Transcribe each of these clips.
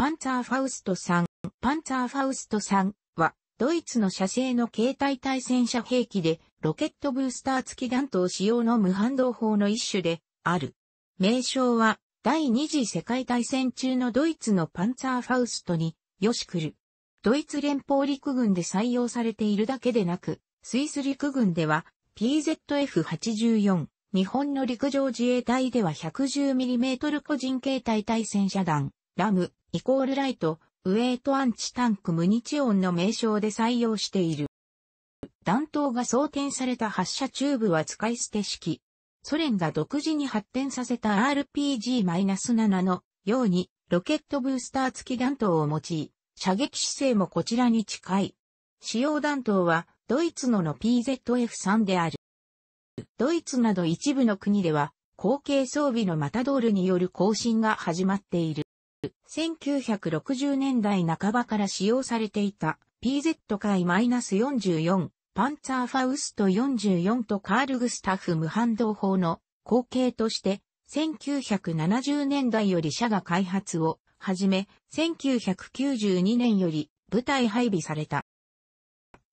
パンツァー・ファウスト3。パンツァー・ファウスト3は、ドイツの射精の携帯対戦車兵器で、ロケットブースター付き弾頭使用の無反動砲の一種で、ある。名称は、第二次世界大戦中のドイツのパンツァー・ファウストに、よし来る。ドイツ連邦陸軍で採用されているだけでなく、スイス陸軍では、PZF-84、日本の陸上自衛隊では 110mm 個人携帯対戦車弾、ラム、イコールライト、ウェイトアンチタンクムニチオンの名称で採用している。弾頭が装填された発射チューブは使い捨て式。ソ連が独自に発展させた RPG-7 のようにロケットブースター付き弾頭を用い、射撃姿勢もこちらに近い。使用弾頭はドイツのの PZF3 である。ドイツなど一部の国では後継装備のマタドールによる更新が始まっている。1960年代半ばから使用されていた PZ 回 -44 パンツァーファウスト44とカールグスタフ無反動砲の後継として1970年代より社が開発を始め1992年より部隊配備された。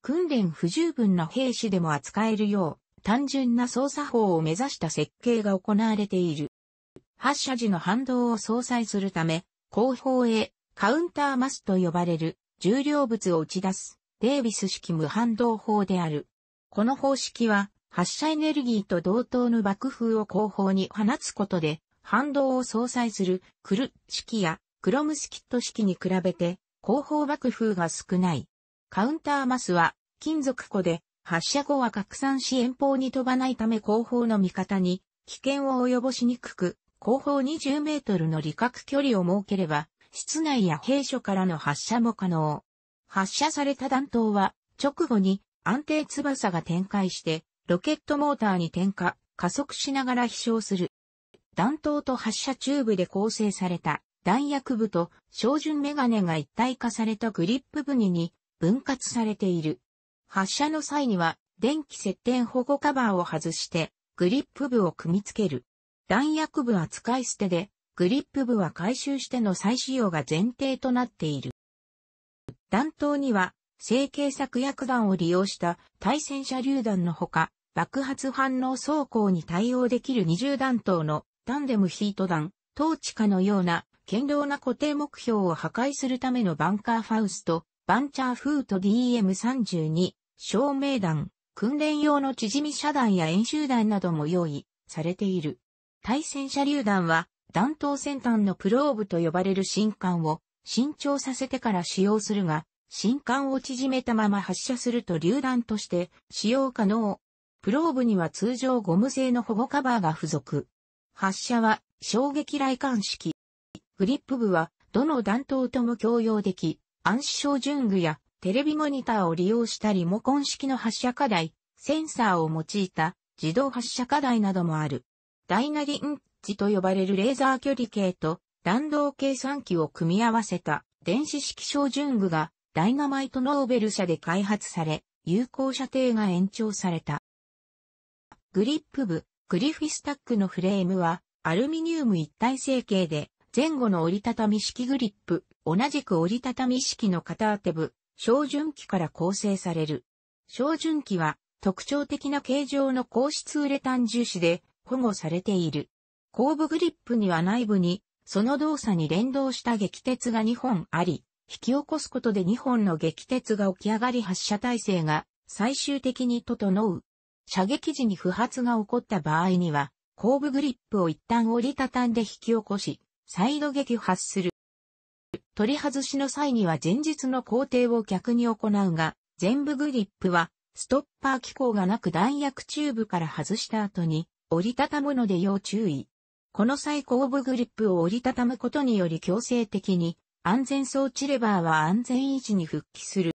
訓練不十分な兵士でも扱えるよう単純な操作法を目指した設計が行われている。発射時の反動を相殺するため、後方へカウンターマスと呼ばれる重量物を打ち出すデービス式無反動砲である。この方式は発射エネルギーと同等の爆風を後方に放つことで反動を相殺するクル式やクロムスキット式に比べて後方爆風が少ない。カウンターマスは金属庫で発射後は拡散し遠方に飛ばないため後方の味方に危険を及ぼしにくく後方20メートルの理覚距離を設ければ、室内や兵所からの発射も可能。発射された弾頭は、直後に安定翼が展開して、ロケットモーターに点火、加速しながら飛翔する。弾頭と発射チューブで構成された弾薬部と照準メガネが一体化されたグリップ部にに分割されている。発射の際には電気接点保護カバーを外してグリップ部を組み付ける。弾薬部は使い捨てで、グリップ部は回収しての再使用が前提となっている。弾頭には、成形作薬弾を利用した対戦車榴弾のほか、爆発反応走行に対応できる二重弾頭のタンデムヒート弾、トーチカのような堅牢な固定目標を破壊するためのバンカーファウスト、バンチャーフート DM32、照明弾、訓練用の縮み遮弾や演習弾なども用意されている。対戦車榴弾は弾頭先端のプローブと呼ばれる新管を伸長させてから使用するが、新管を縮めたまま発射すると榴弾として使用可能。プローブには通常ゴム製の保護カバーが付属。発射は衝撃雷管式。グリップ部はどの弾頭とも共用でき、暗視照準具やテレビモニターを利用したリモコン式の発射課題、センサーを用いた自動発射課題などもある。ダイナインッチと呼ばれるレーザー距離計と弾道計算機を組み合わせた電子式照準具がダイナマイトノーベル社で開発され、有効射程が延長された。グリップ部、グリフィスタックのフレームはアルミニウム一体成形で前後の折りたたみ式グリップ、同じく折りたたみ式の片当て部、照準器から構成される。照準器は特徴的な形状の硬質ウレタン重視で保護されている。後部グリップには内部に、その動作に連動した撃鉄が2本あり、引き起こすことで2本の撃鉄が起き上がり発射体制が最終的に整う。射撃時に不発が起こった場合には、後部グリップを一旦折りたたんで引き起こし、再度撃破する。取り外しの際には前日の工程を逆に行うが、全部グリップは、ストッパー機構がなく弾薬チューブから外した後に、折りたたむので要注意。この際後部グリップを折りたたむことにより強制的に安全装置レバーは安全維持に復帰する。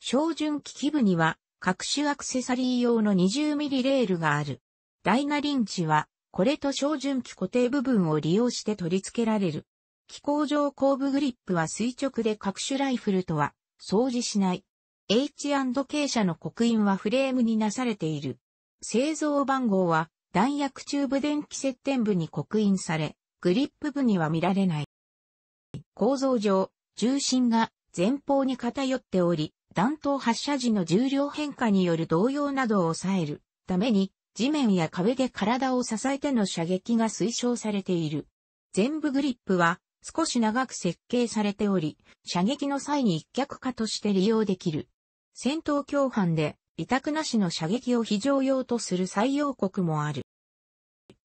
標準機器部には各種アクセサリー用の2 0ミリレールがある。ダイナリンチはこれと標準機固定部分を利用して取り付けられる。機構上後部グリップは垂直で各種ライフルとは相似しない。H&K 社の刻印はフレームになされている。製造番号は弾薬チューブ電気接点部に刻印され、グリップ部には見られない。構造上、重心が前方に偏っており、弾頭発射時の重量変化による動揺などを抑えるために、地面や壁で体を支えての射撃が推奨されている。全部グリップは少し長く設計されており、射撃の際に一脚化として利用できる。戦闘共犯で委託なしの射撃を非常用とする採用国もある。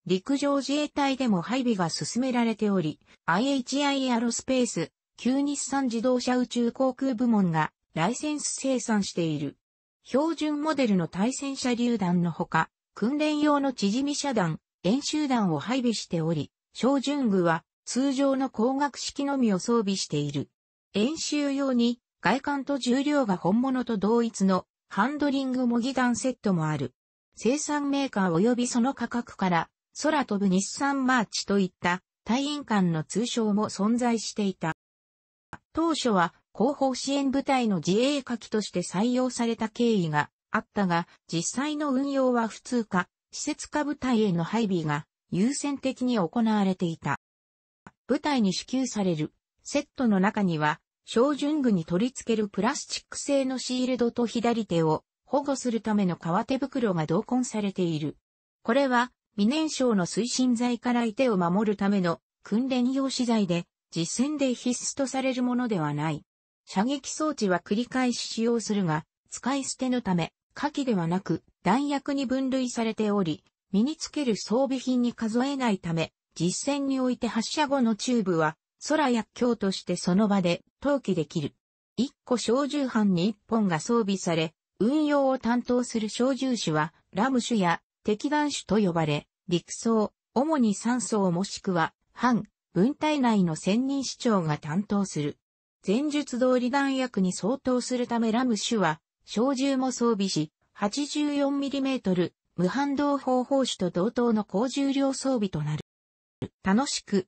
陸上自衛隊でも配備が進められており、IHI アロスペース、旧日産自動車宇宙航空部門がライセンス生産している。標準モデルの対戦車榴弾のほか、訓練用の縮み遮弾、演習弾を配備しており、小準具は通常の光学式のみを装備している。演習用に外観と重量が本物と同一のハンドリング模擬弾セットもある。生産メーカー及びその価格から、空飛ぶ日産マーチといった隊員間の通称も存在していた。当初は後方支援部隊の自衛火器として採用された経緯があったが、実際の運用は普通か、施設下部隊への配備が優先的に行われていた。部隊に支給されるセットの中には、照準具に取り付けるプラスチック製のシールドと左手を保護するための革手袋が同梱されている。これは未燃焼の推進剤から相手を守るための訓練用資材で実戦で必須とされるものではない。射撃装置は繰り返し使用するが、使い捨てのため、火器ではなく弾薬に分類されており、身につける装備品に数えないため、実戦において発射後のチューブは空薬莢としてその場で投棄できる。一個小銃班に一本が装備され、運用を担当する小銃種は、ラム種や敵弾種と呼ばれ、陸層、主に3層もしくは、班、分隊内の専任市長が担当する。前述通り弾薬に相当するためラム種は、小銃も装備し、84mm 無反動砲砲種と同等の高重量装備となる。楽しく、